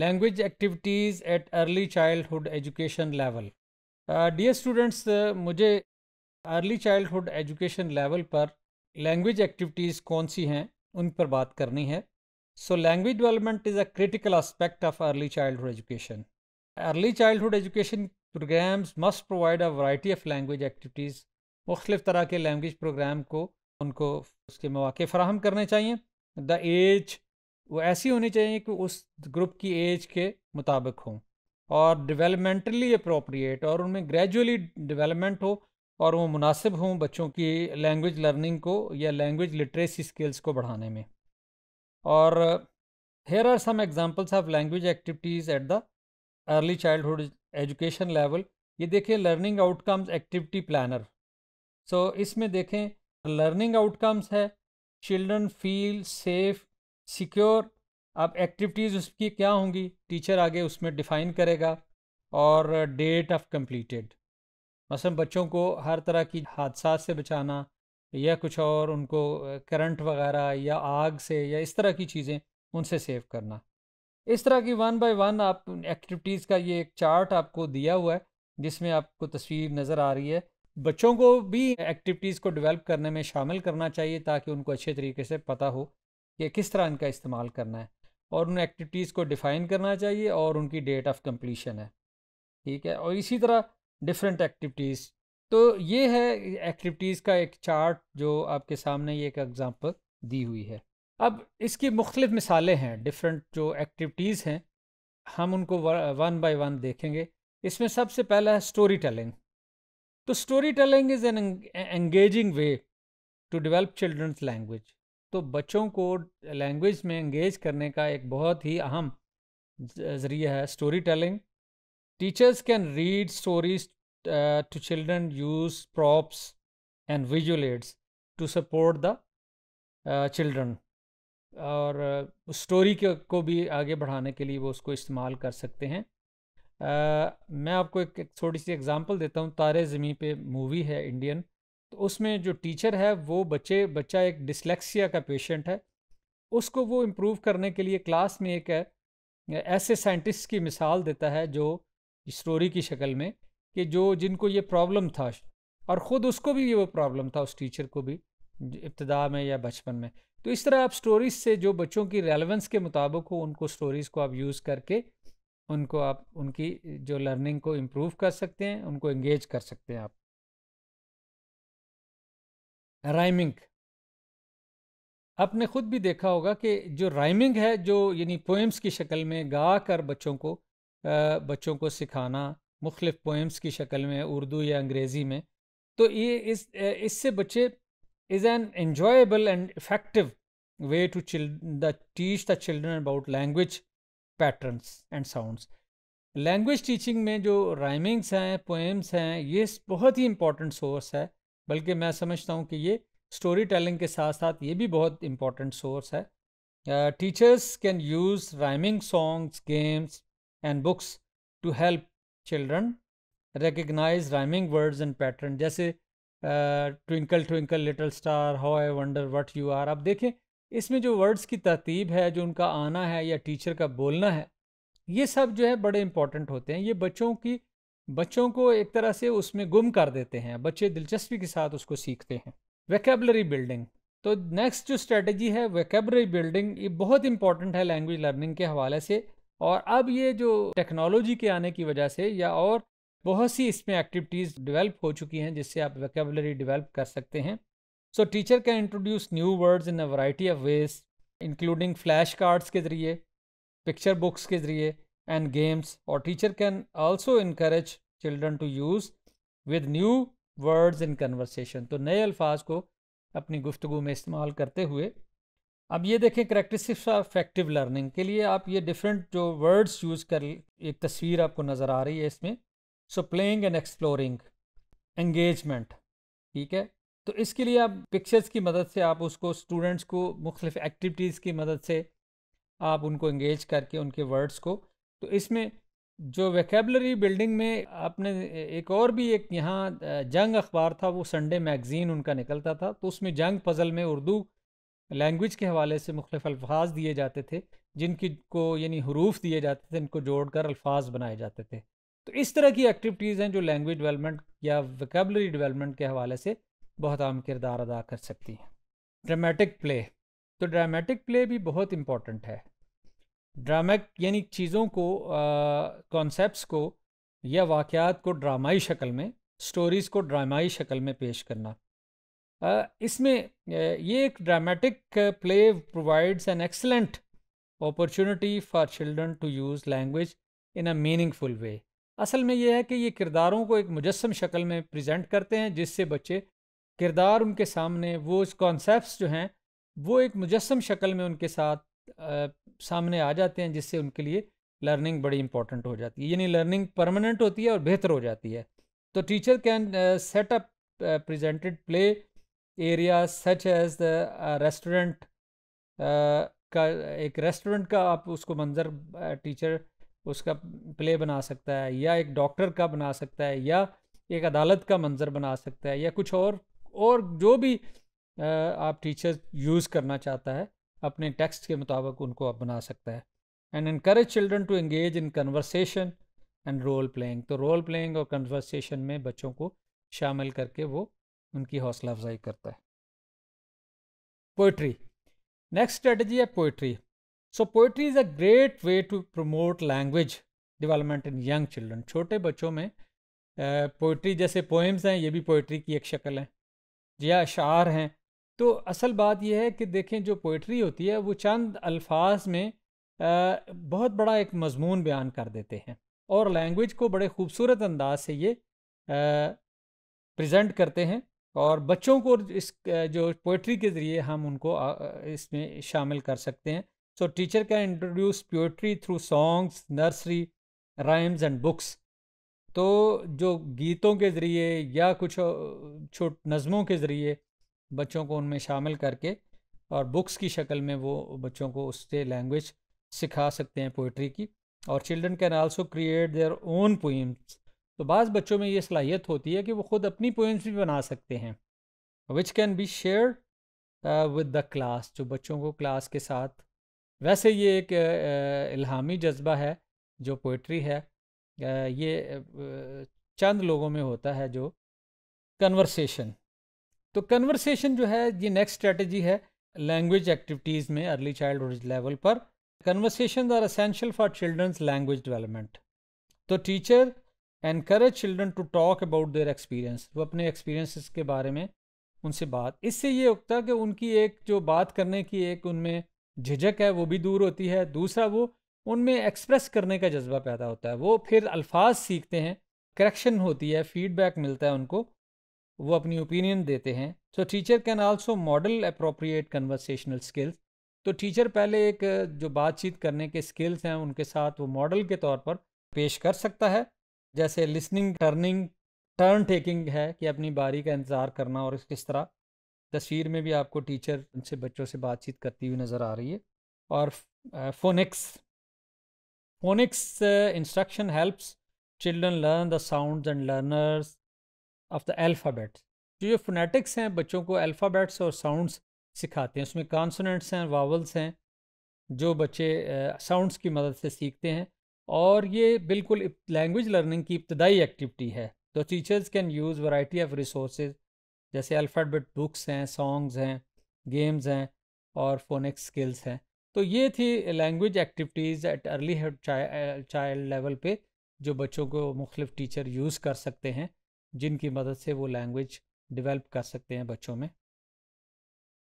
language activities at early childhood education level dear uh, students uh, मुझे early childhood education level पर language activities कौन सी हैं उन पर बात करनी है so language development is a critical aspect of early childhood education early childhood education programs must provide a variety of language activities मुख्तफ तरह के लैंग्वेज प्रोग्राम को उनको उसके मौाक़े फ़राहम करने चाहिए द एज वो ऐसी होनी चाहिए कि उस ग्रुप की एज के मुताबिक हों और डेवलपमेंटली अप्रोप्रिएट और उनमें ग्रेजुअली डेवलपमेंट हो और वो मुनासिब हों बच्चों की लैंग्वेज लर्निंग को या लैंग्वेज लिटरेसी स्किल्स को बढ़ाने में और here are some examples of language activities at the early childhood education level ये देखें learning outcomes activity planner so इसमें देखें लर्निंग आउटकम्स है चिल्ड्रन फील सेफ सिक्योर अब एक्टिविटीज़ उसकी क्या होंगी टीचर आगे उसमें डिफ़ाइन करेगा और डेट ऑफ कंप्लीटेड मसलन बच्चों को हर तरह की हादसा से बचाना या कुछ और उनको करंट वगैरह या आग से या इस तरह की चीज़ें उनसे सेव करना इस तरह की वन बाय वन आप एक्टिविटीज़ का ये एक चार्ट आपको दिया हुआ है जिसमें आपको तस्वीर नज़र आ रही है बच्चों को भी एक्टिविटीज़ को डेवलप करने में शामिल करना चाहिए ताकि उनको अच्छे तरीके से पता हो कि किस तरह इनका इस्तेमाल करना है और उन एक्टिविटीज़ को डिफ़ाइन करना चाहिए और उनकी डेट ऑफ कम्प्लीशन है ठीक है और इसी तरह डिफरेंट एक्टिविटीज़ तो ये है एक्टिविटीज़ का एक चार्ट जो आपके सामने ये एक एग्ज़ाम्पल दी हुई है अब इसकी मुख्तलिफ मिसालें हैं डिफरेंट जो एक्टिविटीज़ हैं हम उनको वन बाई वन देखेंगे इसमें सबसे पहला है स्टोरी टेलिंग तो story telling is an engaging way to develop children's language तो बच्चों को लैंग्वेज में इंगेज करने का एक बहुत ही अहम ज़रिया है story telling teachers can read stories to children use props and visual aids to support the children और स्टोरी uh, को भी आगे बढ़ाने के लिए वो उसको इस्तेमाल कर सकते हैं uh, मैं आपको एक, एक थोड़ी सी एग्जांपल देता हूँ तारे ज़मीं पे मूवी है इंडियन तो उसमें जो टीचर है वो बच्चे बच्चा एक डिसलेक्सिया का पेशेंट है उसको वो इम्प्रूव करने के लिए क्लास में एक ऐसे साइंटिस्ट की मिसाल देता है जो स्टोरी की शक्ल में कि जो जिनको ये प्रॉब्लम था और ख़ुद उसको भी ये वो प्रॉब्लम था उस टीचर को भी इब्तदा में या बचपन में तो इस तरह आप स्टोरीज से जो बच्चों की रेलेवेंस के मुताबिक हो उनको स्टोरीज़ को आप यूज़ करके उनको आप उनकी जो लर्निंग को इम्प्रूव कर सकते हैं उनको इंगेज कर सकते हैं आप राइमिंग आपने खुद भी देखा होगा कि जो राइमिंग है जो यानी पोएम्स की शक्ल में गा कर बच्चों को बच्चों को सिखाना मुख्तफ पोएम्स की शक्ल में उर्दू या अंग्रेज़ी में तो ये इस इससे बच्चे is an enjoyable and effective way to chill the teach the children about language patterns and sounds language teaching में जो राइमिंग्स हैं पोएम्स हैं ये बहुत ही इम्पोर्टेंट सोर्स है बल्कि मैं समझता हूँ कि ये स्टोरी टेलिंग के साथ साथ ये भी बहुत इम्पॉर्टेंट सोर्स है teachers can use rhyming songs games and books to help children recognise rhyming words and pattern जैसे twinkle twinkle little star how I wonder what you are आप देखें इसमें जो वर्ड्स की तरतीब है जो उनका आना है या टीचर का बोलना है ये सब जो है बड़े इम्पॉर्टेंट होते हैं ये बच्चों की बच्चों को एक तरह से उसमें गुम कर देते हैं बच्चे दिलचस्पी के साथ उसको सीखते हैं वैकेबलरी बिल्डिंग तो नेक्स्ट जो स्ट्रेटजी है वैकेबलरी बिल्डिंग ये बहुत इंपॉर्टेंट है लैंग्वेज लर्निंग के हवाले से और अब ये जो टेक्नोलॉजी के आने की वजह से या और बहुत सी इसमें एक्टिविटीज़ डेवलप हो चुकी हैं जिससे आप वैकेबलरी डेवलप कर सकते हैं so teacher can introduce new words in a variety of ways including flash cards के ज़रिए पिक्चर बुक्स के ज़रिए and games or teacher can also encourage children to use with new words in conversation तो नए अल्फाज को अपनी गुफ्तु में इस्तेमाल करते हुए अब ये देखें करेक्टरिस्टिक्स ऑफ इफेक्टिव लर्निंग के लिए आप ये डिफरेंट जो वर्ड्स यूज़ कर एक तस्वीर आपको नज़र आ रही है इसमें so playing and exploring engagement ठीक है तो इसके लिए आप पिक्चर्स की मदद से आप उसको स्टूडेंट्स को मुख्तलिफ एक्टिविटीज़ की मदद से आप उनको इंगेज करके उनके वर्ड्स को तो इसमें जो वैकेबलरी बिल्डिंग में आपने एक और भी एक यहाँ जंग अखबार था वो संडे मैगज़ीन उनका निकलता था तो उसमें जंग पज़ल में उर्दू लैंग्वेज के हवाले से मुख्तफ अल्फाज दिए जाते थे जिनकी को यानी हरूफ दिए जाते थे इनको जोड़ कर अल्फाज बनाए जाते थे तो इस तरह की एक्टिविटीज़ हैं जो लैंग्वेज डेवलपमेंट या वैकेबलरी डेवलपमेंट के हवाले से बहुत अहम किरदार अदा कर सकती हैं ड्रामेटिक प्ले तो ड्रामेटिक प्ले भी बहुत इंपॉर्टेंट है ड्रामेक यानी चीज़ों को कॉन्सेप्ट्स को या वाक़ात को ड्रामाई शक्ल में स्टोरीज़ को ड्रामाई शक्ल में पेश करना इसमें ये एक dramatic play provides an excellent opportunity for children to use language in a meaningful way असल में यह है कि ये किरदारों को एक मुजस्म शक्ल में प्रेजेंट करते हैं जिससे बच्चे किरदार उनके सामने वो कॉन्सेप्ट जो हैं वो एक मुजस्म शक्ल में उनके साथ सामने आ जाते हैं जिससे उनके लिए लर्निंग बड़ी इंपॉर्टेंट हो जाती है यानी लर्निंग परमानेंट होती है और बेहतर हो जाती है तो teacher can set up presented play area such as the restaurant का एक रेस्टोरेंट का आप उसको मंजर टीचर उसका प्ले बना सकता है या एक डॉक्टर का बना सकता है या एक अदालत का मंजर बना सकता है या कुछ और और जो भी आप टीचर यूज़ करना चाहता है अपने टेक्स्ट के मुताबिक उनको आप बना सकता है and encourage children to engage in conversation and role playing तो रोल प्लेइंग और कन्वर्सेशन में बच्चों को शामिल करके वो उनकी हौसला अफजाई करता है पोइट्री नेक्स्ट स्ट्रेटजी है poetry so poetry is a great way to promote language development in young children छोटे बच्चों में पोइट्री जैसे पोएम्स हैं ये भी पोइट्री की एक शक्ल है या अशार हैं तो असल बात यह है कि देखें जो पोइट्री होती है वो चंद अल्फाज में बहुत बड़ा एक मजमून बयान कर देते हैं और लैंग्वेज को बड़े खूबसूरत अंदाज से ये प्रेजेंट करते हैं और बच्चों को इस जो पोइट्री के ज़रिए हम उनको इसमें शामिल कर सकते हैं so teacher can introduce poetry through songs nursery rhymes and books तो जो गीतों के ज़रिए या कुछ छोट नज़मों के ज़रिए बच्चों को उनमें शामिल करके और बुक्स की शक्ल में वो बच्चों को उससे लैंग्वेज सिखा सकते हैं पोइट्री की और children can also create their own poems तो बाज़ बच्चों में ये सलाहियत होती है कि वो ख़ुद अपनी पोइम्स भी बना सकते हैं which can be share with the class जो बच्चों को क्लास के साथ वैसे ये एक uh, uh, इल्हामी जज्बा है जो पोइट्री है uh, ये चंद लोगों में होता है जो कन्वर्सेशन तो कन्वर्सेशन जो है ये नेक्स्ट स्ट्रेटजी है लैंग्वेज एक्टिविटीज़ में अर्ली चाइल्ड लेवल पर conversation are essential for children's language development तो teacher encourage children to talk about their experience वो अपने एक्सपीरियंसिस के बारे में उनसे बात इससे ये होता है कि उनकी एक जो बात करने की एक उनमें झिझक है वो भी दूर होती है दूसरा वो उनमें एक्सप्रेस करने का जज्बा पैदा होता है वो फिर अल्फाज सीखते हैं करेक्शन होती है फीडबैक मिलता है उनको वो अपनी ओपिनियन देते हैं so teacher can also model appropriate conversational skills तो टीचर पहले एक जो बातचीत करने के स्किल्स हैं उनके साथ वो मॉडल के तौर पर पेश कर सकता है जैसे लिसनिंग टर्निंग टर्न टेकिंग है कि अपनी बारी का इंतज़ार करना और किस तरह तस्वीर में भी आपको टीचर उनसे बच्चों से बातचीत करती हुई नज़र आ रही है और phonics phonics instruction helps children learn the sound and learners of the alphabets जो ये फोनेटिक्स हैं बच्चों को अल्फ़ाबेट्स और साउंड्स सिखाते हैं उसमें कॉन्सोनेंट्स हैं वावल्स हैं जो बच्चे साउंड्स की मदद से सीखते हैं और ये बिल्कुल लैंग्वेज लर्निंग की इब्तदाई एक्टिविटी है तो teachers can use variety of resource जैसे अल्फ़ाबेट बुक्स हैं सॉन्ग्स हैं गेम्स हैं और फोनिक स्किल्स हैं तो ये थी language activities at early child level पे जो बच्चों को मुख्तफ टीचर यूज़ कर सकते हैं जिनकी मदद से वो लैंग्वेज डेवलप कर सकते हैं बच्चों में